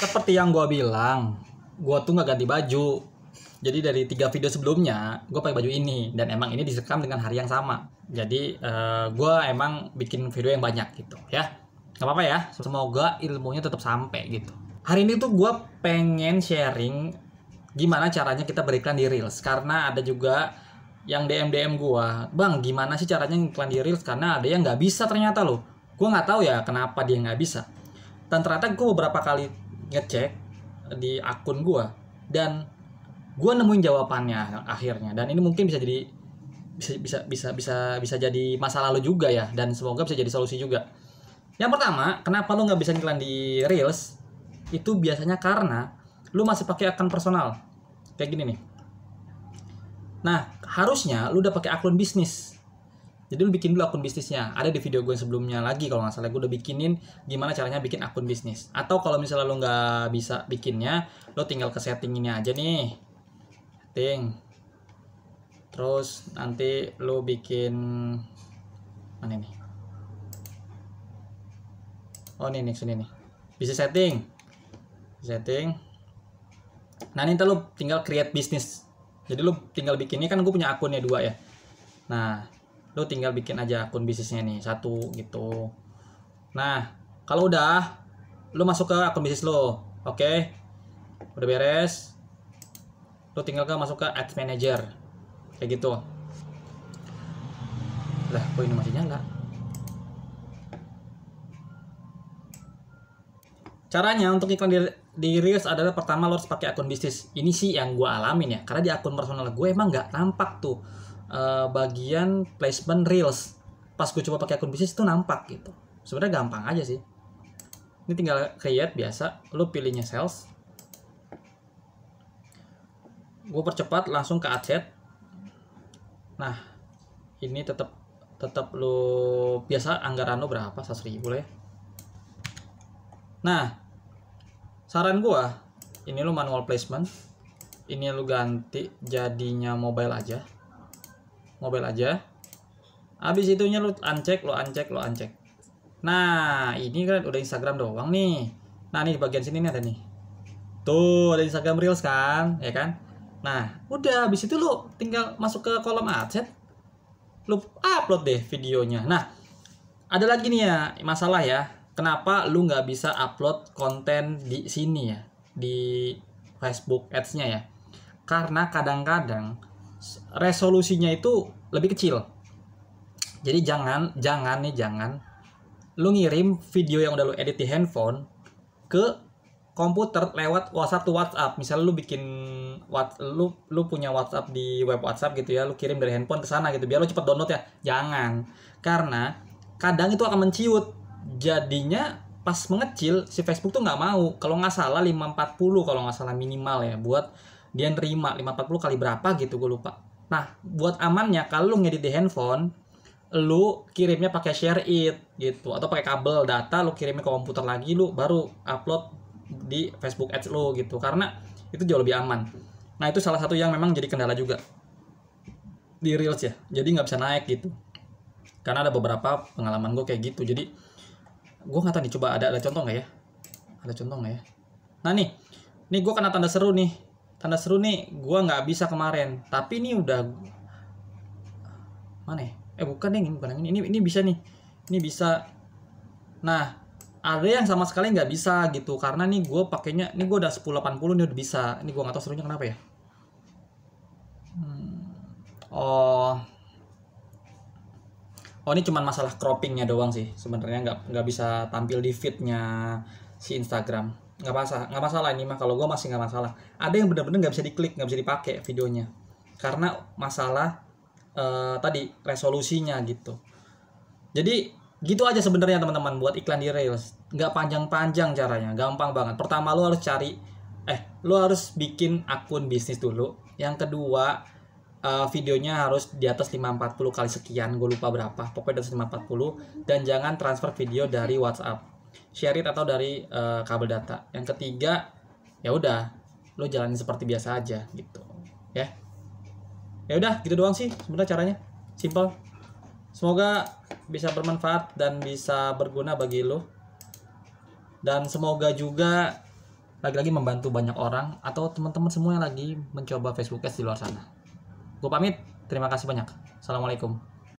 seperti yang gue bilang gue tuh nggak ganti baju jadi dari tiga video sebelumnya gue pakai baju ini dan emang ini disekam dengan hari yang sama jadi uh, eh, gue emang bikin video yang banyak gitu ya Gak apa-apa ya semoga ilmunya tetap sampai gitu hari ini tuh gue pengen sharing gimana caranya kita beriklan di reels karena ada juga yang DM DM gue bang gimana sih caranya iklan di reels karena ada yang nggak bisa ternyata loh gue nggak tahu ya kenapa dia nggak bisa dan ternyata gue beberapa kali ngecek di akun gue dan gue nemuin jawabannya akhirnya dan ini mungkin bisa jadi bisa bisa bisa bisa bisa jadi masa lalu juga ya dan semoga bisa jadi solusi juga yang pertama kenapa lo nggak bisa iklan di reels itu biasanya karena lu masih pakai akun personal kayak gini nih nah harusnya lu udah pakai akun bisnis jadi lu bikin dulu akun bisnisnya. Ada di video gue yang sebelumnya lagi kalau nggak salah gue udah bikinin gimana caranya bikin akun bisnis. Atau kalau misalnya lu nggak bisa bikinnya, lu tinggal ke setting ini aja nih. Setting. Terus nanti lu bikin mana nih? Oh ini nih sini nih. bisa setting. Setting. Nah ini lu tinggal create bisnis. Jadi lu tinggal bikinnya kan gue punya akunnya dua ya. Nah lu tinggal bikin aja akun bisnisnya nih satu gitu nah kalau udah lo masuk ke akun bisnis lo oke okay? udah beres lo tinggal ke masuk ke ads manager kayak gitu lah kok ini masih nyala caranya untuk iklan di, di Reels adalah pertama lo harus pakai akun bisnis ini sih yang gue alamin ya karena di akun personal gue emang nggak tampak tuh Eh, bagian placement reels pas gue coba pakai akun bisnis itu nampak gitu sebenarnya gampang aja sih ini tinggal create biasa lu pilihnya sales gue percepat langsung ke adset nah ini tetap tetap lu biasa anggaran lu berapa 100 ribu lah ya nah saran gue ini lu manual placement ini lu ganti jadinya mobile aja mobile aja habis itunya lo uncheck lo uncheck lo uncheck nah ini kan udah Instagram doang nih nah nih di bagian sini nih ada nih tuh ada Instagram Reels kan ya kan nah udah habis itu lo tinggal masuk ke kolom adset lo upload deh videonya nah ada lagi nih ya masalah ya kenapa lu nggak bisa upload konten di sini ya di Facebook Ads-nya ya karena kadang-kadang resolusinya itu lebih kecil. Jadi jangan, jangan nih, jangan lu ngirim video yang udah lu edit di handphone ke komputer lewat WhatsApp to WhatsApp. Misalnya lu bikin what, lu lu punya WhatsApp di web WhatsApp gitu ya, lu kirim dari handphone ke sana gitu biar lu cepet download ya. Jangan. Karena kadang itu akan menciut. Jadinya pas mengecil si Facebook tuh nggak mau. Kalau nggak salah 540 kalau nggak salah minimal ya buat dia nerima 540 kali berapa gitu gue lupa nah buat amannya kalau lu ngedit di handphone lu kirimnya pakai share it gitu atau pakai kabel data lu kirimnya ke komputer lagi lu baru upload di Facebook Ads lu gitu karena itu jauh lebih aman nah itu salah satu yang memang jadi kendala juga di reels ya jadi nggak bisa naik gitu karena ada beberapa pengalaman gue kayak gitu jadi gue nggak tahu nih coba ada ada contoh nggak ya ada contoh nggak ya nah nih nih gue kena tanda seru nih tanda seru nih gue nggak bisa kemarin tapi ini udah mana ya? eh bukan nih bukan ini ini ini bisa nih ini bisa nah ada yang sama sekali nggak bisa gitu karena nih gue pakainya ini gue udah 1080 nih udah bisa ini gue nggak tahu serunya kenapa ya hmm. oh oh ini cuman masalah croppingnya doang sih sebenarnya nggak nggak bisa tampil di feednya si Instagram nggak masalah nggak masalah ini mah kalau gue masih nggak masalah ada yang bener-bener nggak bisa diklik nggak bisa dipakai videonya karena masalah uh, tadi resolusinya gitu jadi gitu aja sebenarnya teman-teman buat iklan di reels nggak panjang-panjang caranya gampang banget pertama lo harus cari eh lo harus bikin akun bisnis dulu yang kedua uh, videonya harus di atas 540 kali sekian gue lupa berapa pokoknya di atas 540 dan jangan transfer video dari WhatsApp share it atau dari uh, kabel data. Yang ketiga, ya udah, lo jalanin seperti biasa aja gitu, ya. Ya udah, gitu doang sih sebenarnya caranya. Simple. Semoga bisa bermanfaat dan bisa berguna bagi lo. Dan semoga juga lagi-lagi membantu banyak orang atau teman-teman semua yang lagi mencoba Facebook Ads di luar sana. Gue pamit, terima kasih banyak. Assalamualaikum.